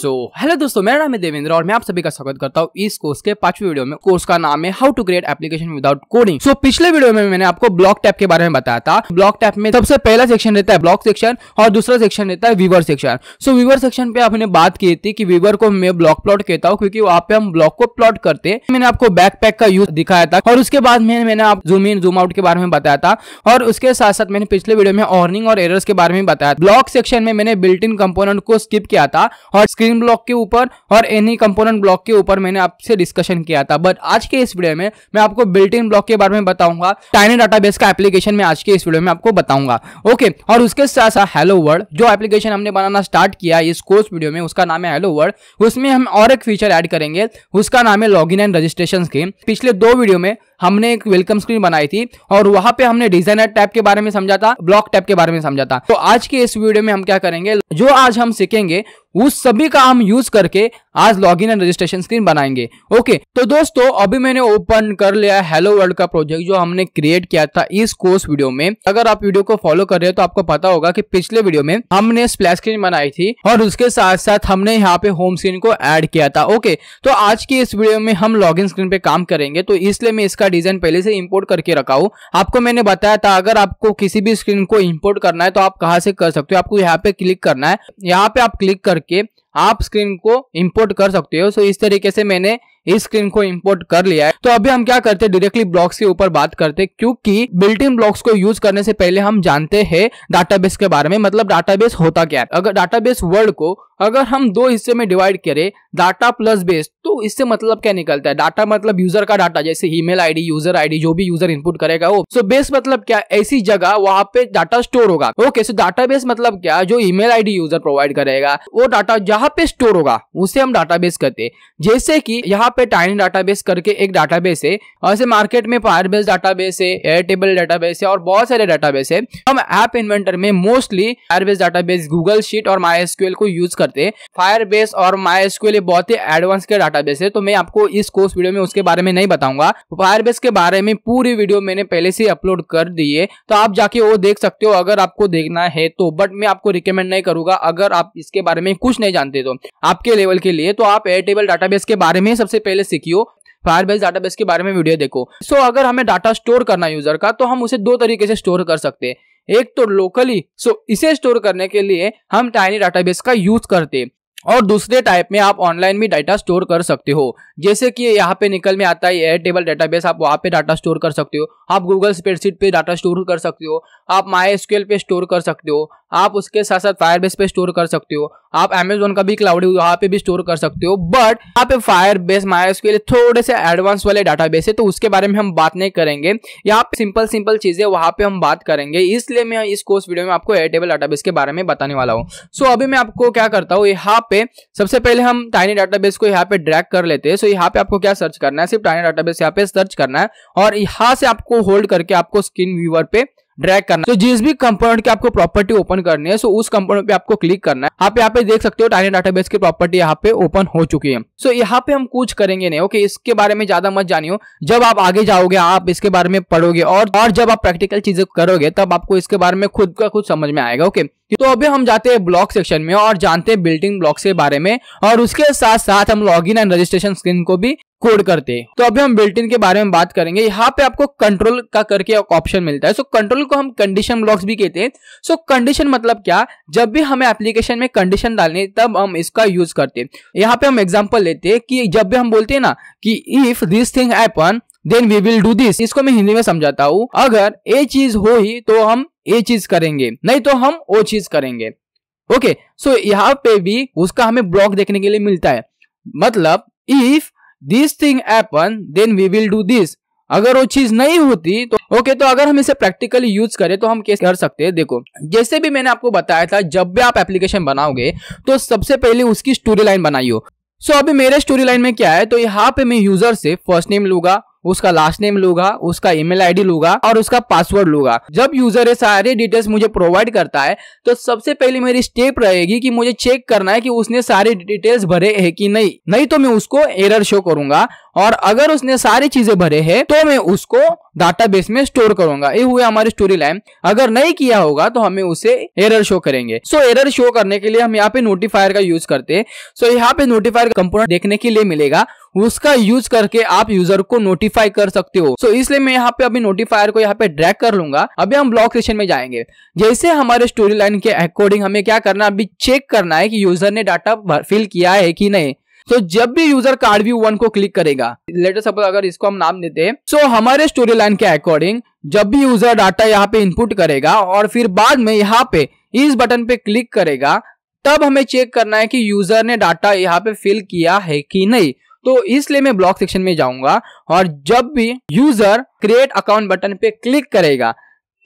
सो so, hello दोस्तों मेरा नाम है देवेंद्र और मैं आप सभी का स्वागत करता हूँ इस कोर्स के पांचवी वीडियो में कोर्स का नाम है how to create application without coding so पिछले वीडियो में मैंने आपको ब्लॉक टैप के बारे में बताया था ब्लॉक टैप में सबसे पहला सेक्शन रहता है ब्लॉक सेक्शन और दूसरा सेक्शन रहता है viewer section so viewer section पे आपने बात की थी कि वीवर को मैं ब्लॉक प्लॉट कहता हूँ क्योंकि वहाँ पे हम ब्लॉक को प्लॉट करते हैं मैंने आपको बैकपैक का यूज दिखाया था और उसके बाद में मैंने आप जूम इन जूम आउट के बारे में बताया था और उसके साथ साथ मैंने पिछले वीडियो में ऑर्निंग और एरर्स के बारे में बताया ब्लॉक सेक्शन में मैंने बिल्ट इन कंपोनेंट को स्किप किया था और स्क्रीन स्ट्रिंग ब्लॉक के ऊपर और एनी कंपोनेंट ब्लॉक के ऊपर मैंने आपसे डिस्कशन किया था बट आज के इस वीडियो में मैं आपको बिल्ट इन ब्लॉक के बारे में बताऊंगा टाइनी डाटाबेस का एप्लीकेशन में आज के इस वीडियो में आपको बताऊंगा ओके और उसके साथ साथ हेलो वर्ड जो एप्लीकेशन हमने बनाना स्टार्ट किया इस कोर्स वीडियो में उसका नाम है हेलो वर्ड उसमें हम और एक फीचर एड करेंगे उसका नाम है लॉग एंड रजिस्ट्रेशन स्कीम पिछले दो वीडियो में हमने एक वेलकम स्क्रीन बनाई थी और वहां पे हमने डिजाइनर टैप के बारे में समझा था ब्लॉक टैप के बारे में समझा था तो आज के इस वीडियो में हम क्या करेंगे जो आज हम सीखेंगे उस सभी का हम यूज करके आज लॉगिन एंड रजिस्ट्रेशन स्क्रीन बनाएंगे ओके तो दोस्तों अभी मैंने ओपन कर लिया हेलो वर्ल्ड का प्रोजेक्ट जो हमने क्रिएट किया था इस कोर्स वीडियो में अगर आप वीडियो को फॉलो कर रहे हो तो आपको पता होगा कि पिछले वीडियो में हमने स्प्लैश स्क्रीन बनाई थी और उसके साथ साथ हमने यहाँ पे होम स्क्रीन को एड किया था ओके तो आज की इस वीडियो में हम लॉग स्क्रीन पे काम करेंगे तो इसलिए मैं इसका का डिजाइन पहले से इंपोर्ट करके रखा हो आपको मैंने बताया था अगर आपको किसी भी स्क्रीन को इंपोर्ट करना है तो आप कहा से कर सकते हो आपको यहाँ पे क्लिक करना है यहाँ पे आप क्लिक करके आप स्क्रीन को इंपोर्ट कर सकते हो सो इस तरीके से मैंने इस स्क्रीन को इम्पोर्ट कर लिया है तो अभी हम क्या करते हैं डायरेक्टली ब्लॉक्स के ऊपर बात करते हैं क्योंकि बिल्ट इन ब्लॉक्स को यूज करने से पहले हम जानते हैं डाटाबेस के बारे में मतलब डाटाबेस होता क्या है अगर डाटाबेस वर्ल्ड को अगर हम दो हिस्से में डिवाइड करें डाटा प्लस बेस तो इससे मतलब क्या निकलता है डाटा मतलब यूजर का डाटा जैसे ईमेल आईडी यूजर आईडी जो भी यूजर इनपुट करेगा वो सो बेस मतलब क्या ऐसी जगह वहां पे डाटा स्टोर होगा ओके सो बेस मतलब क्या जो ईमेल आईडी यूजर प्रोवाइड करेगा वो डाटा जहाँ पे स्टोर होगा उसे हम डाटा कहते जैसे की यहाँ पे टाइनी डाटाबेस करके एक डाटाबेस है और ऐसे मार्केट में फायरबेस डाटाबेस है एयर डाटा डाटाबेस है और बहुत सारे डाटाबेस है हम ऐप इन्वेंटर में mostly Firebase database Google sheet और माई को यूज करते हैं फायरबेस और माई एसक्यूएल बहुत ही एडवांस के डाटाबेस है तो मैं आपको इस कोर्स वीडियो में उसके बारे में नहीं बताऊंगा फायरबेस के बारे में पूरी वीडियो मैंने पहले से अपलोड कर दी है तो आप जाके वो देख सकते हो अगर आपको देखना है तो बट मैं आपको रिकमेंड नहीं करूंगा अगर आप इसके बारे में कुछ नहीं जानते तो आपके लेवल के लिए तो आप एयर टेबल डाटाबेस के बारे में सबसे सबसे पहले सीखियो फायरबेस डाटाबेस के बारे में वीडियो देखो सो so, अगर हमें डाटा स्टोर करना यूजर का तो हम उसे दो तरीके से स्टोर कर सकते हैं एक तो लोकली सो so, इसे स्टोर करने के लिए हम टाइनी डाटाबेस का यूज करते और दूसरे टाइप में आप ऑनलाइन भी डाटा स्टोर कर सकते हो जैसे कि यहाँ पे निकल में आता है एयर टेबल डेटाबेस आप वहाँ पे डाटा स्टोर कर सकते हो आप गूगल स्प्रेडशीट पे डाटा स्टोर कर सकते हो आप माई एसक्यूएल पे स्टोर कर सकते हो आप उसके साथ साथ फायर बेस पे स्टोर कर सकते हो आप अमेजोन का भी क्लाउड यहाँ पे भी स्टोर कर सकते हो बट यहाँ पे फायर बेस माइस के लिए थोड़े से एडवांस वाले डाटा बेस है तो उसके बारे में हम बात नहीं करेंगे यहाँ पे सिंपल सिंपल चीजें वहाँ पे हम बात करेंगे इसलिए मैं इस कोर्स वीडियो में आपको एयरटेबल डाटा के बारे में बताने वाला हूँ सो so, अभी मैं आपको क्या करता हूँ यहाँ पे सबसे पहले हम टाइनी डाटा को यहाँ पे ड्रैक कर लेते हैं सो यहाँ पे आपको क्या सर्च करना है सिर्फ टाइनी डाटा बेस यहाँ पे सर्च करना है और यहाँ से आपको होल्ड करके आपको स्क्रीन व्यूवर पे ड्रैग करना तो जिस भी कंपोनेंट की आपको प्रॉपर्टी ओपन करनी है सो उस कंपोनेंट पे आपको क्लिक करना है आप यहाँ पे देख सकते हो टाइनी डाटाबेस की प्रॉपर्टी यहाँ पे ओपन हो चुकी है सो यहाँ पे हम कुछ करेंगे नहीं ओके इसके बारे में ज्यादा मत जानियो जब आप आगे जाओगे आप इसके बारे में पढ़ोगे और, और जब आप प्रैक्टिकल चीजें करोगे तब आपको इसके बारे में खुद का खुद समझ में आएगा ओके तो अभी हम जाते हैं ब्लॉक सेक्शन में और जानते हैं बिल्डिंग ब्लॉक्स के बारे में और उसके साथ साथ हम log in and registration screen को भी कोड करते हैं तो अभी हम बिल्टिन के बारे में बात करेंगे यहाँ पे आपको कंट्रोल का करके एक ऑप्शन मिलता है सो कंट्रोल को हम कंडीशन ब्लॉक्स भी कहते हैं सो कंडीशन मतलब क्या जब भी हमें एप्लीकेशन में कंडीशन डालनी तब हम इसका यूज करते हैं यहाँ पे हम एग्जाम्पल लेते हैं कि जब भी हम बोलते हैं ना कि if this thing happen then we will do this इसको मैं हिंदी में समझाता हूँ अगर ये चीज हो ही तो हम ये चीज करेंगे नहीं तो हम वो चीज करेंगे ओके सो यहाँ पे भी उसका हमें ब्लॉक देखने के लिए मिलता है मतलब if this thing happen then we will do this अगर वो चीज नहीं होती तो ओके okay, तो अगर हम इसे प्रैक्टिकली यूज करें तो हम कैसे कर सकते हैं देखो जैसे भी मैंने आपको बताया था जब भी आप एप्लीकेशन बनाओगे तो सबसे पहले उसकी स्टोरी लाइन बनाइयो सो so, अभी मेरे स्टोरी लाइन में क्या है तो यहाँ पे मैं यूजर से फर्स्ट नेम लूंगा उसका लास्ट नेम लूंगा उसका ईमेल आईडी लूंगा और उसका पासवर्ड लूगा जब यूजर ये सारे डिटेल्स मुझे प्रोवाइड करता है तो सबसे पहले मेरी स्टेप रहेगी कि मुझे चेक करना है कि उसने सारे डिटेल्स भरे है कि नहीं नहीं तो मैं उसको एरर शो करूंगा और अगर उसने सारी चीजें भरे है तो मैं उसको डाटाबेस में स्टोर करूंगा ये हुए हमारी स्टोरी लाइन अगर नहीं किया होगा तो हमें उसे एरर शो करेंगे सो so, एरर शो करने के लिए हम यहाँ पे नोटिफायर का यूज करते हैं सो यहाँ पे नोटिफायर कंपोनेंट देखने के लिए मिलेगा उसका यूज करके आप यूजर को नोटिफाई कर सकते हो सो so, इसलिए मैं यहाँ पे अभी नोटिफायर को यहाँ पे ड्रैग कर लूंगा अभी हम ब्लॉक सेशन में जाएंगे जैसे हमारे स्टोरी लाइन के अकॉर्डिंग हमें क्या करना अभी चेक करना है कि यूजर ने डाटा फिल किया है कि नहीं तो जब भी यूजर कार्ड व्यू वन को क्लिक करेगा लेटर सपोज अगर इसको हम नाम देते हैं सो हमारे स्टोरी लाइन के अकॉर्डिंग जब भी यूजर डाटा यहाँ पे इनपुट करेगा और फिर बाद में यहाँ पे इस बटन पे क्लिक करेगा तब हमें चेक करना है कि यूजर ने डाटा यहाँ पे फिल किया है कि नहीं तो इसलिए मैं ब्लॉग सेक्शन में जाऊंगा और जब भी यूजर क्रिएट अकाउंट बटन पे क्लिक करेगा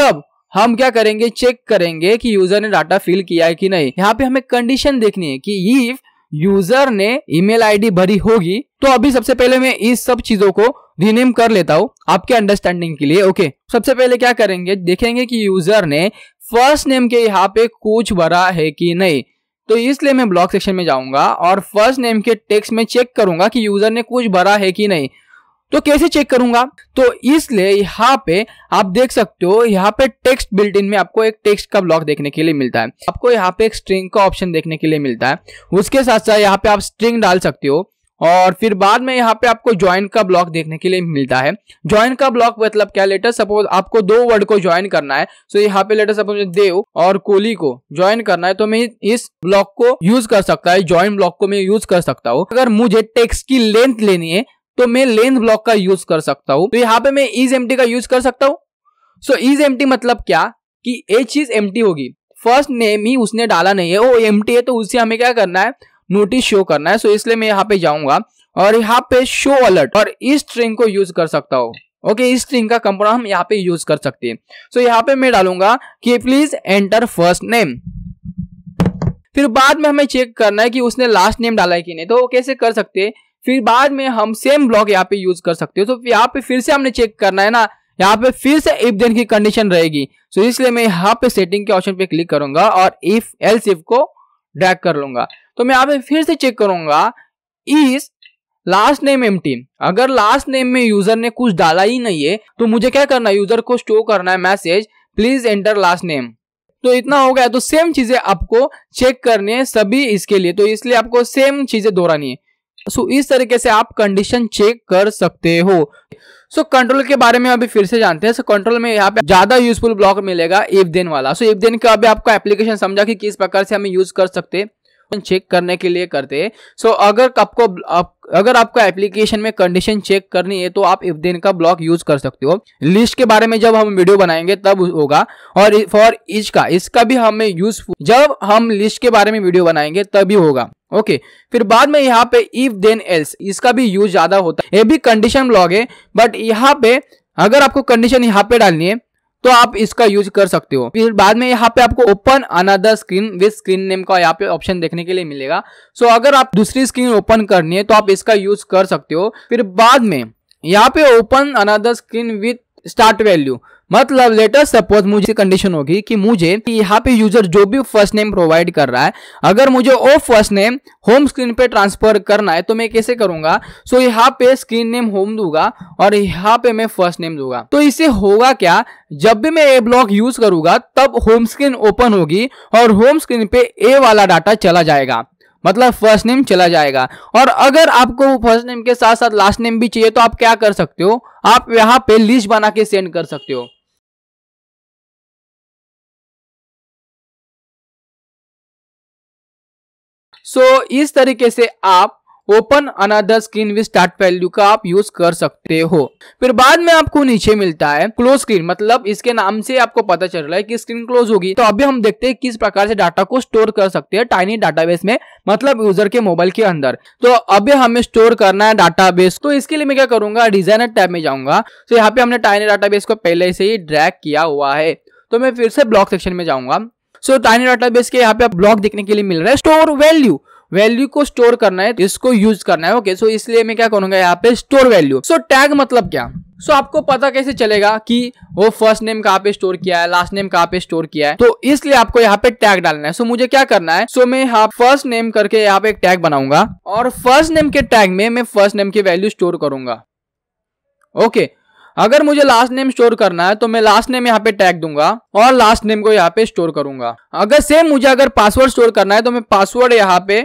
तब हम क्या करेंगे चेक करेंगे कि यूजर ने डाटा फिल किया है कि नहीं यहाँ पे हमें कंडीशन देखनी है कि इफ यूजर ने ईमेल आईडी भरी होगी तो अभी सबसे पहले मैं इस सब चीजों को रिनेम कर लेता हूँ आपके अंडरस्टैंडिंग के लिए ओके सबसे पहले क्या करेंगे देखेंगे कि यूजर ने फर्स्ट नेम के यहाँ पे कुछ भरा है कि नहीं तो इसलिए मैं ब्लॉग सेक्शन में जाऊंगा और फर्स्ट नेम के टेक्स्ट में चेक करूंगा कि यूजर ने कुछ भरा है कि नहीं तो कैसे चेक करूंगा तो इसलिए यहाँ पे आप देख सकते हो यहाँ पे टेक्स्ट बिल्ट इन में आपको एक टेक्स्ट का ब्लॉक देखने के लिए मिलता है आपको यहाँ पे एक स्ट्रिंग का ऑप्शन देखने के लिए मिलता है उसके साथ साथ यहाँ पे आप स्ट्रिंग डाल सकते हो और फिर बाद में यहाँ पे आपको ज्वाइन का ब्लॉक देखने के लिए मिलता है ज्वाइन का ब्लॉक मतलब क्या लेटर सपोज आपको दो वर्ड को ज्वाइन करना है सो तो यहाँ पे लेटर सपोज देव और कोहली को ज्वाइन करना है तो मैं इस ब्लॉक को यूज कर सकता है ज्वाइन ब्लॉक को मैं यूज कर सकता हूँ अगर मुझे टेक्स्ट की लेंथ लेनी है तो मैं लेंथ ब्लॉक का यूज कर सकता हूँ तो यहाँ पे मैं इज एम का यूज कर सकता हूँ सो इज एम मतलब क्या की ये चीज एम होगी फर्स्ट नेम ही उसने डाला नहीं है वो एम है तो उससे हमें क्या करना है नोटिस शो करना है सो इसलिए मैं यहाँ पे जाऊंगा और यहाँ पे शो अलर्ट और इस स्ट्रिंग को यूज कर सकता हूँ ओके इस स्ट्रिंग का कंपोनेंट हम यहाँ पे यूज कर सकते हैं सो so, यहाँ पे मैं डालूंगा कि प्लीज एंटर फर्स्ट नेम फिर बाद में हमें चेक करना है कि उसने लास्ट नेम डाला है कि नहीं तो वो कैसे कर सकते फिर बाद में हम सेम ब्लॉक यहाँ पे यूज कर सकते हैं तो यहाँ पे फिर से हमने चेक करना है ना यहाँ पे फिर से इफ देन की कंडीशन रहेगी सो so, इसलिए मैं यहाँ पे सेटिंग के ऑप्शन पे क्लिक करूंगा और इफ एल्स इफ को ड्रैग कर लूंगा तो मैं यहाँ पे फिर से चेक करूंगा इज लास्ट नेम एम अगर लास्ट नेम में यूजर ने कुछ डाला ही नहीं है तो मुझे क्या करना है यूजर को स्टोर करना है message please enter last name तो इतना हो गया तो सेम चीजें आपको चेक करनी है सभी इसके लिए तो इसलिए आपको सेम चीजें दोहरानी है सो इस तरीके से आप कंडीशन चेक कर सकते हो सो so, कंट्रोल के बारे में अभी फिर से जानते हैं सो so, कंट्रोल में यहाँ पे ज्यादा यूजफुल ब्लॉक मिलेगा इफ देन वाला सो so, इफ देन का अभी आपका एप्लीकेशन समझा कि किस प्रकार से हमें यूज कर सकते हैं चेक करने के लिए करते हैं सो so, अगर आपको आप, अगर आपको एप्लीकेशन में कंडीशन चेक करनी है तो आप इफ देन का ब्लॉक यूज कर सकते हो लिस्ट के बारे में जब हम वीडियो बनाएंगे तब होगा और फॉर इच का इसका भी हमें यूज जब हम लिस्ट के बारे में वीडियो बनाएंगे तभी होगा ओके फिर बाद में यहाँ पे इफ देन एल्स इसका भी यूज ज्यादा होता है ये भी कंडीशन ब्लॉग है बट यहाँ पे अगर आपको कंडीशन यहाँ पे डालनी है तो आप इसका यूज कर सकते हो फिर बाद में यहाँ पे आपको open another screen with screen name का यहाँ पे ऑप्शन देखने के लिए मिलेगा सो so, अगर आप दूसरी स्क्रीन ओपन करनी है तो आप इसका यूज कर सकते हो फिर बाद में यहाँ पे open another screen with start value मतलब लेटर सपोज मुझे कंडीशन होगी कि मुझे यहाँ पे यूजर जो भी फर्स्ट नेम प्रोवाइड कर रहा है अगर मुझे वो फर्स्ट नेम होम स्क्रीन पे ट्रांसफर करना है तो मैं कैसे करूंगा सो so, यहाँ पे स्क्रीन नेम होम दूंगा और यहाँ पे मैं फर्स्ट नेम दूंगा तो इसे होगा क्या जब भी मैं ए ब्लॉक यूज करूंगा तब होम स्क्रीन ओपन होगी और होम स्क्रीन पे ए वाला डाटा चला जाएगा मतलब फर्स्ट नेम चला जाएगा और अगर आपको फर्स्ट नेम के साथ साथ लास्ट नेम भी चाहिए तो आप क्या कर सकते हो आप यहाँ पे लिस्ट बना के सेंड कर सकते हो सो so, इस तरीके से आप open another screen with start value का आप यूज कर सकते हो फिर बाद में आपको नीचे मिलता है क्लोज स्क्रीन मतलब इसके नाम से आपको पता चल रहा है कि स्क्रीन क्लोज होगी तो अभी हम देखते हैं किस प्रकार से डाटा को स्टोर कर सकते हैं टाइनी डाटाबेस में मतलब यूजर के मोबाइल के अंदर तो अभी हमें स्टोर करना है डाटाबेस तो इसके लिए मैं क्या करूंगा डिजाइनर टाइप में जाऊंगा तो यहाँ पे हमने टाइनी डाटाबेस को पहले से ही ड्रैक किया हुआ है तो मैं फिर से ब्लॉक सेक्शन में जाऊंगा सो टाइनी डाटाबेस के यहाँ पे आप ब्लॉक देखने के लिए मिल रहा है स्टोर वैल्यू वैल्यू को स्टोर करना है इसको यूज करना है ओके सो इसलिए मैं क्या करूंगा यहाँ पे स्टोर वैल्यू सो टैग मतलब क्या सो so, आपको पता कैसे चलेगा कि वो फर्स्ट नेम कहाँ पे स्टोर किया है लास्ट नेम कहाँ पे स्टोर किया है तो इसलिए आपको यहाँ पे टैग डालना है सो so, मुझे क्या करना है सो so, मैं यहाँ फर्स्ट नेम करके यहाँ पे एक टैग बनाऊंगा और फर्स्ट नेम के टैग में मैं फर्स्ट नेम की वैल्यू स्टोर करूंगा ओके okay, अगर मुझे लास्ट नेम स्टोर करना है तो मैं लास्ट नेम यहाँ पे टैग दूंगा और लास्ट नेम को यहाँ पे स्टोर करूंगा अगर सेम मुझे अगर पासवर्ड स्टोर करना है तो मैं पासवर्ड यहाँ पे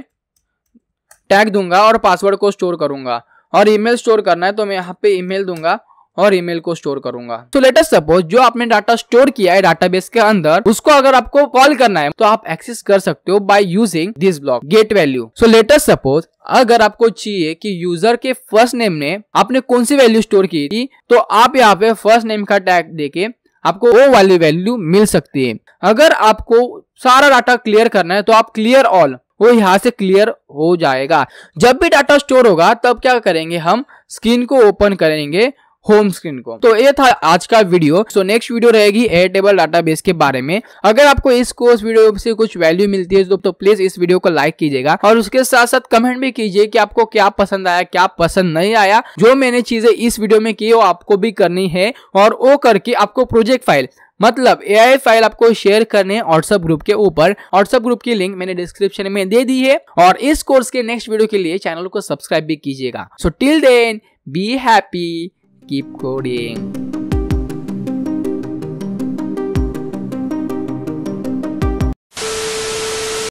टैग दूंगा और पासवर्ड को स्टोर करूंगा और ईमेल स्टोर करना है तो मैं यहाँ पे ईमेल दूंगा और ईमेल को स्टोर करूंगा तो लेटेस्ट सपोज जो आपने डाटा स्टोर किया है डाटाबेस के अंदर उसको अगर आपको कॉल करना है तो आप एक्सेस कर सकते हो by using this block get value so later suppose अगर आपको चाहिए कि यूजर के फर्स्ट नेम ने आपने कौन सी वैल्यू स्टोर की थी तो आप यहाँ पे फर्स्ट नेम का टैग देके आपको वो वाली वैल्यू मिल सकती है अगर आपको सारा डाटा क्लियर करना है तो आप क्लियर ऑल वो यहाँ से क्लियर हो जाएगा जब भी डाटा स्टोर होगा तब क्या करेंगे हम स्क्रीन को ओपन करेंगे होम स्क्रीन को तो ये था आज का वीडियो सो नेक्स्ट वीडियो रहेगी एयर टेबल डाटा के बारे में अगर आपको इस कोर्स वीडियो से कुछ वैल्यू मिलती है तो प्लीज तो इस वीडियो को लाइक कीजिएगा और उसके साथ साथ कमेंट भी कीजिए कि आपको क्या पसंद आया क्या पसंद नहीं आया जो मैंने चीजें इस वीडियो में की वो आपको भी करनी है और वो करके आपको प्रोजेक्ट फाइल मतलब ए फाइल आपको शेयर करने व्हाट्सएप ग्रुप के ऊपर व्हाट्सएप ग्रुप की लिंक मैंने डिस्क्रिप्शन में दे दी है और इस कोर्स के नेक्स्ट वीडियो के लिए चैनल को सब्सक्राइब भी कीजिएगा so till then be happy Keep coding.